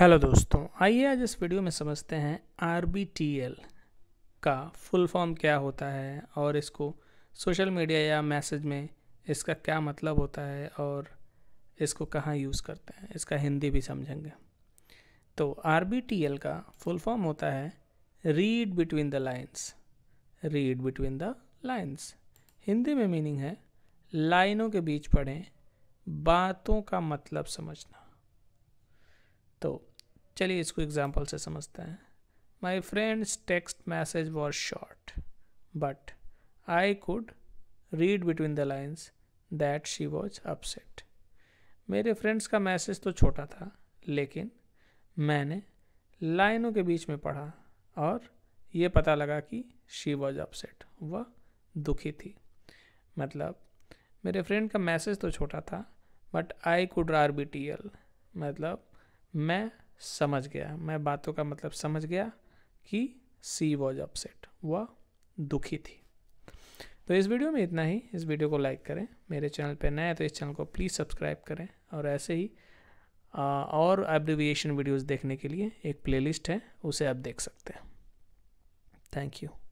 hello दोस्तों आइए आज इस वीडियो में समझते हैं आर का फुल फॉर्म क्या होता है और इसको सोशल मीडिया या मैसेज में इसका क्या मतलब होता है और इसको कहाँ यूज़ करते हैं इसका हिंदी भी समझेंगे तो आर का फुल फॉर्म होता है read between the lines read between the lines Hindi में मीनिंग है लाइनों के बीच पढ़ें बातों का मतलब समझना तो चलिए इसको एग्जाम्पल से समझते हैं my friend's text message was short but I could read between the lines that she was upset मेरे फ्रेंड्स का मैसेज तो छोटा था लेकिन मैंने लाइनों के बीच में पढ़ा और ये पता लगा कि शी वॉज अपसेट वह दुखी थी मतलब मेरे फ्रेंड का मैसेज तो छोटा था but I could R B T L मतलब मैं समझ गया मैं बातों का मतलब समझ गया कि सी वॉज अपसेट वह दुखी थी तो इस वीडियो में इतना ही इस वीडियो को लाइक करें मेरे चैनल पर नए तो इस चैनल को प्लीज़ सब्सक्राइब करें और ऐसे ही और एब्रिविएशन वीडियोस देखने के लिए एक प्लेलिस्ट है उसे आप देख सकते हैं थैंक यू